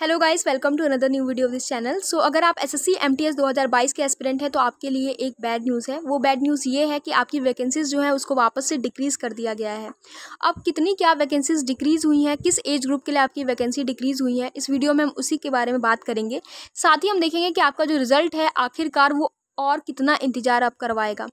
hello guys welcome to another new video of this channel so अगर आप SSC MTS 2022 के aspirant हैं तो आपके लिए एक बैड न्यूज़ है वो बैड न्यूज़ ये है कि आपकी वैकेंसीज़ जो है उसको वापस से डिक्रीज़ कर दिया गया है अब कितनी क्या वैकेंसीज़ डिक्रीज़ हुई हैं किस एज ग्रुप के लिए आपकी वैकेंसी डिक्रीज़ हुई है इस वीडियो में हम उसी के बारे में बात करेंगे साथ ही हम देखेंगे कि आपका जो रिजल्ट है आखिरकार वो और कितना इंतज़ार आप करवाएगा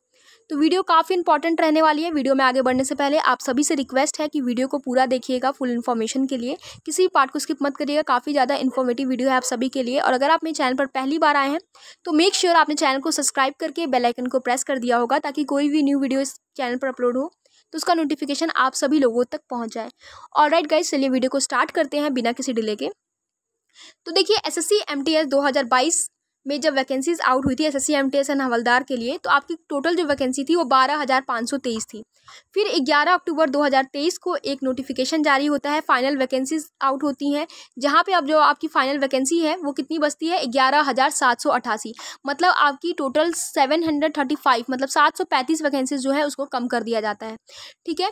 तो वीडियो काफ़ी इंपॉर्टेंट रहने वाली है वीडियो में आगे बढ़ने से पहले आप सभी से रिक्वेस्ट है कि वीडियो को पूरा देखिएगा फुल इन्फॉर्मेशन के लिए किसी भी पार्ट को स्किप मत करिएगा काफ़ी ज़्यादा इन्फॉर्मेटिव वीडियो है आप सभी के लिए और अगर आप मेरे चैनल पर पहली बार आए हैं तो मेक श्योर sure आपने चैनल को सब्सक्राइब करके बेलाइकन को प्रेस कर दिया होगा ताकि कोई भी न्यू वीडियो इस चैनल पर अपलोड हो तो उसका नोटिफिकेशन आप सभी लोगों तक पहुँच जाए और राइट गाइज चलिए वीडियो को स्टार्ट करते हैं बिना किसी डिले के तो देखिए S S C M T S दो हज़ार बाईस में जब वैकेंसीज आउट हुई थी S S C M T S and हवलदार के लिए तो आपकी टोटल जो वैकेंसी थी वो बारह हज़ार पाँच सौ तेईस थी फिर ग्यारह अक्टूबर दो हज़ार तेईस को एक नोटिफिकेशन जारी होता है फाइनल वैकेंसीज आउट होती हैं जहाँ पे अब जो आपकी फाइनल वैकेंसी है वो कितनी बचती है ग्यारह हज़ार सात सौ अट्ठासी मतलब आपकी total seven hundred thirty five मतलब सात सौ पैंतीस वैकेंसीज जो है उसको कम कर दिया जाता है ठीक है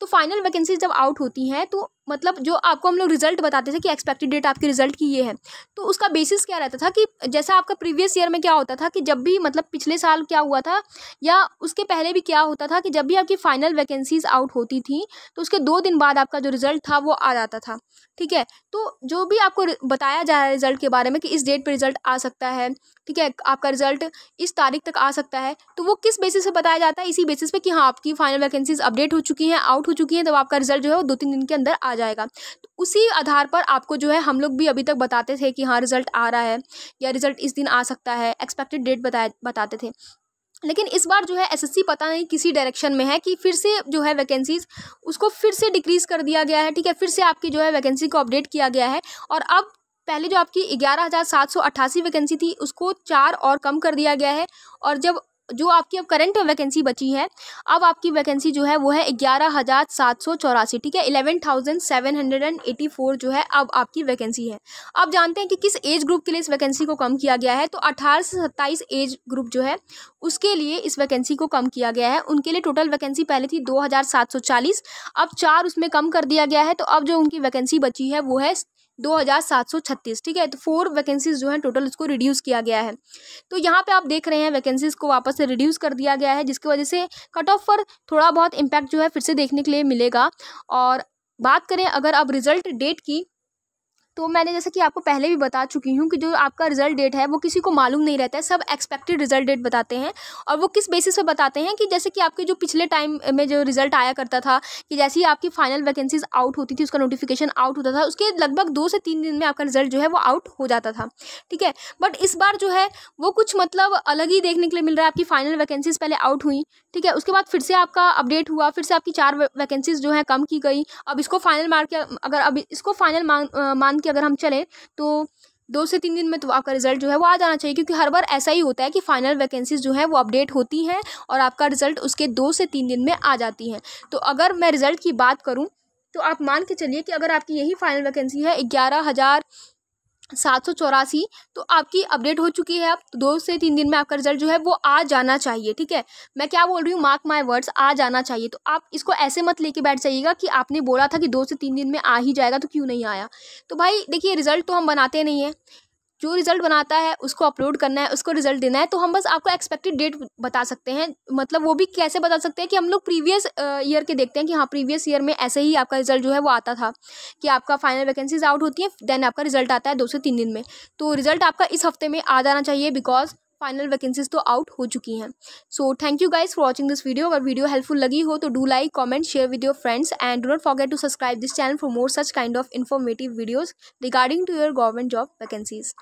तो फाइनल वैकेंसीज जब आउट होती हैं तो मतलब जो आपको हम लोग रिजल्ट बताते थे कि एक्सपेक्टेड डेट आपके रिजल्ट की ये है तो उसका बेसिस क्या रहता था कि जैसा आपका प्रीवियस ईयर में क्या होता था कि जब भी मतलब पिछले साल क्या हुआ था या उसके पहले भी क्या होता था कि जब भी आपकी फाइनल वैकेंसीज आउट होती थी तो उसके दो दिन बाद आपका जो रिजल्ट था वो आ जाता था ठीक है तो जो भी आपको बताया जा रहा है रिजल्ट के बारे में कि इस डेट पर रिजल्ट आ सकता है ठीक है आपका रिजल्ट इस तारीख तक आ सकता है तो वो किस बेसिस पे बताया जाता है इसी बेसिस पे कि हाँ आपकी फाइनल वैकेंसीज अपडेट हो चुकी हैं आउट हो चुकी हैं तो आपका रिजल्ट जो है वो दो तीन दिन के अंदर आ आ जाएगा तो उसी आधार पर आपको जो है हम लोग भी अभी तक बताते थे कि हाँ रिज़ल्ट आ रहा है या रिज़ल्ट इस दिन आ सकता है एक्सपेक्टेड डेट बताते थे लेकिन इस बार जो है एसएससी पता नहीं किसी डायरेक्शन में है कि फिर से जो है वैकेंसीज उसको फिर से डिक्रीज़ कर दिया गया है ठीक है फिर से आपकी जो है वैकेंसी को अपडेट किया गया है और अब पहले जो आपकी ग्यारह हज़ार सात सौ अट्ठासी वैकेंसी थी उसको चार और कम कर दिया गया है और जब जो आपकी अब करंट वैकेंसी बची है अब आपकी वैकेंसी जो है वो है ग्यारह हज़ार सात सौ चौरासी ठीक है eleven thousand seven hundred and eighty four जो है अब आपकी वैकेंसी है अब जानते हैं कि किस एज ग्रुप के लिए इस वैकेंसी को कम किया गया है तो अठारह से सत्ताईस एज ग्रुप जो है उसके लिए इस वैकेंसी को कम किया गया है उनके लिए टोटल वैकेंसी पहले थी दो हज़ार सात सौ चालीस अब चार उसमें कम कर दिया गया है तो अब जो उनकी वैकेंसी बची है वो है दो हज़ार सात सौ छत्तीस ठीक है तो फोर वैकेंसीज जो है टोटल उसको रिड्यूस किया गया है तो यहाँ पे आप देख रहे हैं वैकेंसीज को वापस से रिड्यूस कर दिया गया है जिसकी वजह से कट ऑफ पर थोड़ा बहुत इम्पैक्ट जो है फिर से देखने के लिए मिलेगा और बात करें अगर आप रिजल्ट डेट की तो मैंने जैसा कि आपको पहले भी बता चुकी हूँ कि जो आपका रिजल्ट डेट है वो किसी को मालूम नहीं रहता है सब एक्सपेक्टेड रिजल्ट डेट बताते हैं और वो किस बेसिस पर बताते हैं कि जैसे कि आपके जो पिछले टाइम में जो रिजल्ट आया करता था कि जैसे ही आपकी फाइनल वैकेंसीज आउट होती थी उसका नोटिफिकेशन आउट होता था उसके लगभग दो से तीन दिन में आपका रिजल्ट जो है वो आउट हो जाता था ठीक है बट इस बार जो है वो कुछ मतलब अलग ही देखने के लिए मिल रहा है आपकी फाइनल वैकेंसीज पहले आउट हुई ठीक है उसके बाद फिर से आपका अपडेट हुआ फिर से आपकी चार वैकेंसीज जो है कम की गई अब इसको फाइनल मार्क अगर अब इसको फाइनल मान की अगर हम चलें तो दो से तीन दिन में तो आपका रिजल्ट जो है वो आ जाना चाहिए क्योंकि हर बार ऐसा ही होता है कि फाइनल वैकेंसीज जो है वो अपडेट होती हैं और आपका रिजल्ट उसके दो से तीन दिन में आ जाती हैं तो अगर मैं रिजल्ट की बात करूँ तो आप मान के चलिए कि अगर आपकी यही फाइनल वैकेंसी है ग्यारह हज़ार सात सौ चौरासी तो आपकी अपडेट हो चुकी है अब दो से तीन दिन में आपका रिजल्ट जो है वो आ जाना चाहिए ठीक है मैं क्या बोल रही हूँ मार्क माई वर्ड्स आ जाना चाहिए तो आप इसको ऐसे मत लेके बैठ जाइएगा कि आपने बोला था कि दो से तीन दिन में आ ही जाएगा तो क्यों नहीं आया तो भाई देखिए रिजल्ट तो हम बनाते नहीं हैं जो रिज़ल्ट बनाता है उसको अपलोड करना है उसको रिज़ल्ट देना है तो हम बस आपको एक्सपेक्टेड डेट बता सकते हैं मतलब वो भी कैसे बता सकते हैं कि हम लोग प्रीवियस ईयर के देखते हैं कि हाँ प्रीवियस ईयर में ऐसे ही आपका रिज़ल्ट जो है वो आता था कि आपका फाइनल वैकेंसीज आउट होती हैं देन आपका रिज़ल्ट आता है दो से तीन दिन में तो रिज़ल्ट आपका इस हफ्ते में आ जाना चाहिए बिकॉज फाइनल वैकेंसीज तो आउट हो चुकी हैं so thank you guys for watching this video अगर वीडियो हेल्पफुल लगी हो तो do like comment share with your friends and do not forget to subscribe this channel for more such kind of informative videos regarding to your government job vacancies